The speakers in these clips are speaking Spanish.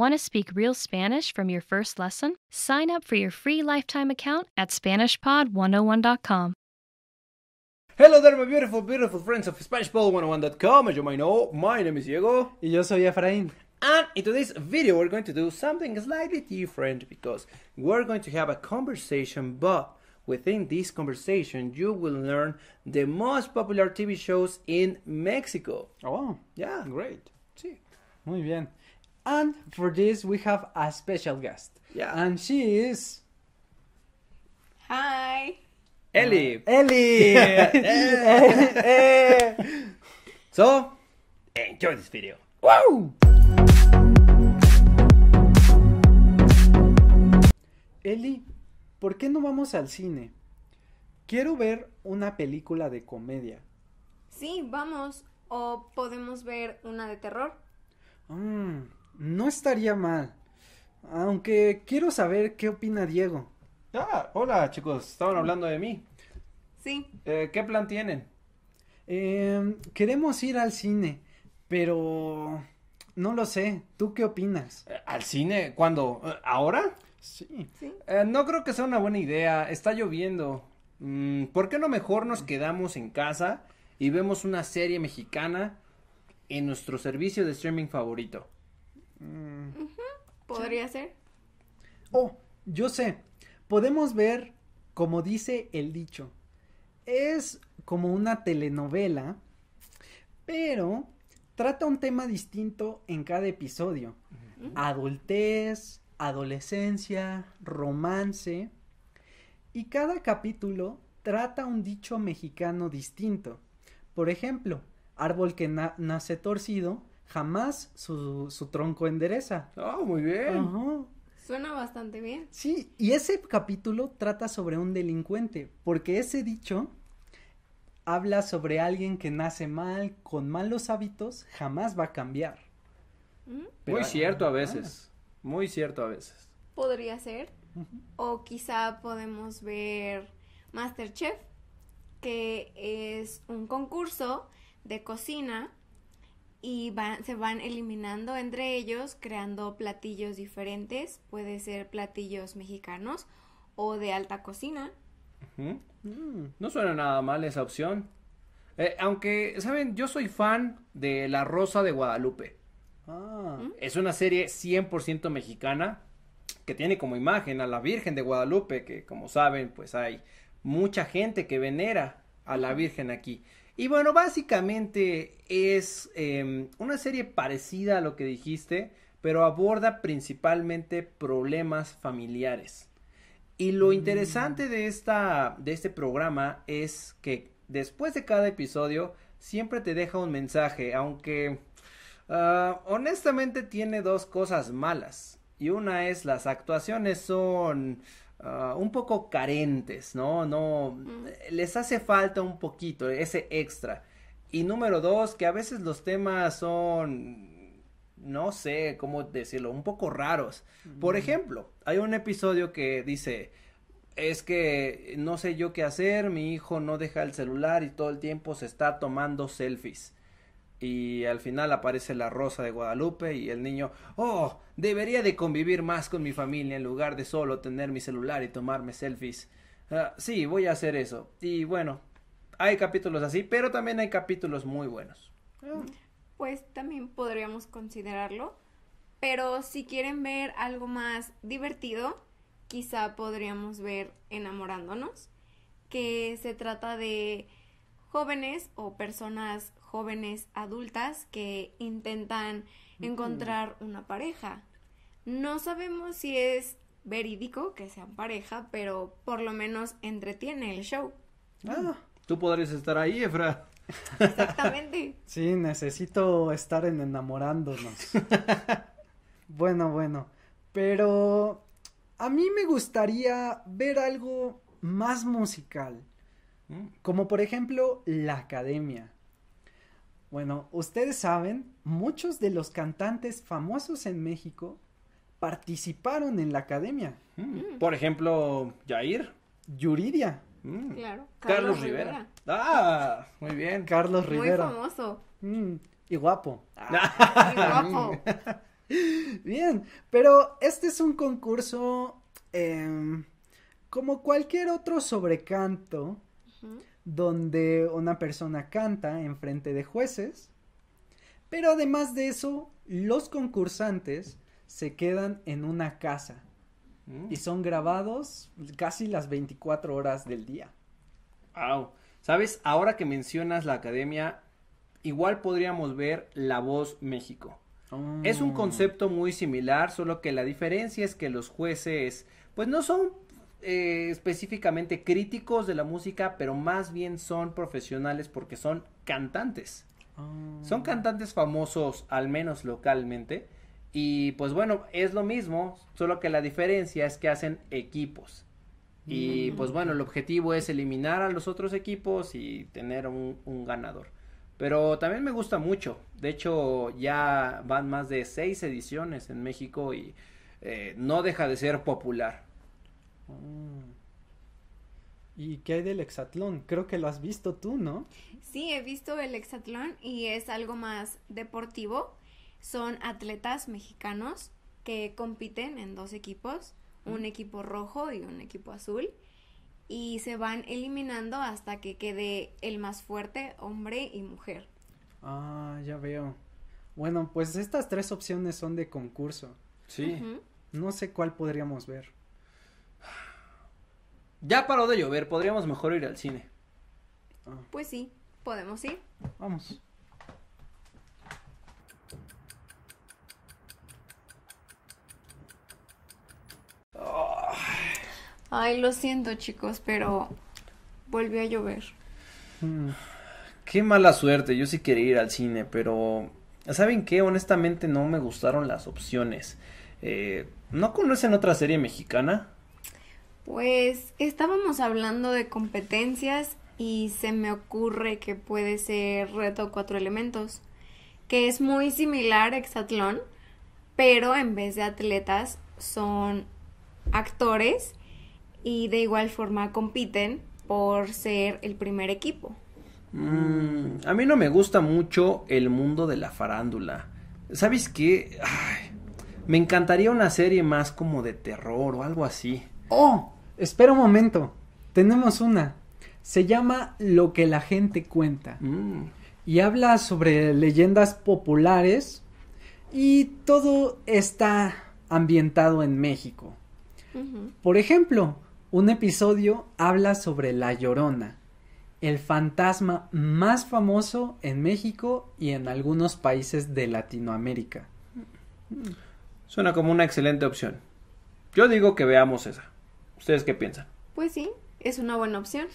Want to speak real Spanish from your first lesson? Sign up for your free lifetime account at SpanishPod101.com. Hello there, my beautiful, beautiful friends of SpanishPod101.com. As you might know, my name is Diego. Y yo soy Efraín. And in today's video, we're going to do something slightly different because we're going to have a conversation, but within this conversation, you will learn the most popular TV shows in Mexico. Oh, yeah. Great. Sí. Muy bien. And for this, we have a special guest. Yeah. And she is. Hi. Ellie. Uh, Ellie. Eh, eh, eh. so, enjoy this video. Wow. Ellie, ¿por qué no vamos al cine? Quiero ver una película de comedia. Sí, vamos. O podemos ver una de terror. Mmm no estaría mal. Aunque quiero saber qué opina Diego. Ah, hola chicos, estaban hablando de mí. Sí. Eh, ¿Qué plan tienen? Em, queremos ir al cine, pero no lo sé. ¿Tú qué opinas? Eh, ¿Al cine? ¿Cuándo? Eh, ¿Ahora? Sí. no creo que sea una buena idea. Está lloviendo. Mm, ¿Por qué no mejor nos quedamos en casa y vemos una serie mexicana en nuestro servicio de streaming favorito? Mm. Podría ser. Oh, yo sé. Podemos ver, como dice el dicho, es como una telenovela, pero trata un tema distinto en cada episodio. Adultez, adolescencia, romance. Y cada capítulo trata un dicho mexicano distinto. Por ejemplo, árbol que nace torcido, jamás su, tronco endereza. oh, muy bien. Suena bastante bien. Sí, y ese capítulo trata sobre un delincuente, porque ese dicho habla sobre alguien que nace mal, con malos hábitos, jamás va a cambiar. Mm. muy cierto a ah, veces, muy cierto a veces. Podría ser, o quizá podemos ver Masterchef, que es un concurso de cocina y se van eliminando entre ellos creando platillos diferentes, puede ser platillos mexicanos o de alta cocina. Mm. no suena nada mal esa opción. Eh, aunque, ¿saben? Yo soy fan de La Rosa de Guadalupe. Ah. Es una serie 100% mexicana que tiene como imagen a la Virgen de Guadalupe, que como saben, pues hay mucha gente que venera a la Virgen aquí. Y bueno, básicamente es em, una serie parecida a lo que dijiste, pero aborda principalmente problemas familiares. Y lo mm. interesante de, esta, de este programa es que después de cada episodio siempre te deja un mensaje, aunque ah, honestamente tiene dos cosas malas. Y una es las actuaciones son Ah, un poco carentes, ¿no? No, les hace falta un poquito ese extra. Y número dos, que a veces los temas son, no sé cómo decirlo, un poco raros. Por ejemplo, hay un episodio que dice, es que no sé yo qué hacer, mi hijo no deja el celular y todo el tiempo se está tomando selfies y al final aparece la rosa de Guadalupe y el niño, oh, debería de convivir más con mi familia en lugar de solo tener mi celular y tomarme selfies. Ah, sí, voy a hacer eso. Y bueno, hay capítulos así, pero también hay capítulos muy buenos. Mm. Pues también podríamos considerarlo, pero si quieren ver algo más divertido, quizá podríamos ver Enamorándonos, que se trata de jóvenes o personas jóvenes adultas que intentan encontrar una pareja. No sabemos si es verídico que sean pareja, pero por lo menos entretiene el show. Ah, tú podrías estar ahí, Efra. Exactamente. sí, necesito estar en enamorándonos. bueno, bueno. Pero a mí me gustaría ver algo más musical. Mm. Como por ejemplo, la academia. Bueno, ustedes saben, muchos de los cantantes famosos en México participaron en la academia. Mm. Por ejemplo, Jair. Yuridia. Mm. Carlos, Rivera. Ah, muy bien. Carlos Rivera. Muy famoso. Mm, y guapo. Ah. bien, pero este es un concurso em, como cualquier otro sobrecanto donde una persona canta en frente de jueces, pero además de eso, los concursantes se quedan en una casa y mm. son grabados casi las 24 horas del día. Wow. ¿Sabes? Ahora que mencionas la academia, igual podríamos ver La Voz México. Es un oh. concepto muy similar, solo que la diferencia es que los jueces, pues no son eh, específicamente críticos de la música, pero más bien son profesionales porque son cantantes. Ah. Son cantantes famosos, al menos localmente. Y pues bueno, es lo mismo, solo que la diferencia es que hacen equipos. Y mm, pues bueno, el objetivo es eliminar a los otros equipos y tener un, ganador. Pero también me gusta mucho. De hecho, ya van más de seis ediciones en México y eh, no deja de ser popular. Mm. ¿Y qué hay del hexatlón? Creo que lo has visto tú, ¿no? Sí, he visto el hexatlón y es algo más deportivo. Son atletas mexicanos que compiten en dos equipos, un equipo rojo y un equipo azul, y se van eliminando hasta que quede el más fuerte, hombre y mujer. Ah, ya veo. Bueno, pues estas tres opciones son de concurso. Sí. No sé cuál podríamos ver. Ya paró de llover, podríamos mejor ir al cine. Ah. Pues sí, podemos ir. Vamos. Ay, lo siento chicos, pero volvió a llover. Hmm. Qué mala suerte, yo sí quería ir al cine, pero ¿saben qué? Honestamente no me gustaron las opciones. Eh, ¿No conocen otra serie mexicana? Pues estábamos hablando de competencias y se me ocurre que puede ser reto cuatro elementos, que es muy similar a hexatlón, pero en vez de atletas son actores y de igual forma compiten por ser el primer equipo. Mm, a mí no me gusta mucho el mundo de la farándula. ¿Sabes qué? me encantaría una serie más como de terror o algo así. ¡Oh! Espera un momento. Tenemos una. Se llama Lo que la gente cuenta. Mm. Y habla sobre leyendas populares. Y todo está ambientado en México. Por ejemplo, un episodio habla sobre La Llorona, el fantasma más famoso en México y en algunos países de Latinoamérica. Suena como una excelente opción. Yo digo que veamos esa. ¿Ustedes qué piensan? Pues sí, es una buena opción.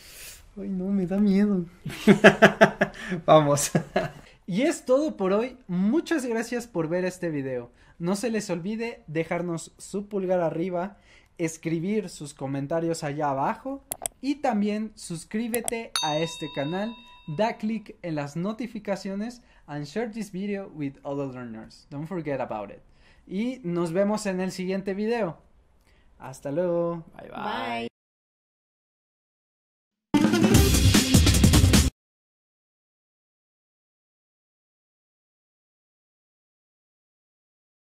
Ay, no, me da miedo. Vamos. y es todo por hoy. Muchas gracias por ver este video. No se les olvide dejarnos su pulgar arriba, escribir sus comentarios allá abajo y también suscríbete a este canal, da clic en las notificaciones and share this video with other learners. Don't forget about it. Y nos vemos en el siguiente video. Hasta luego. Bye bye.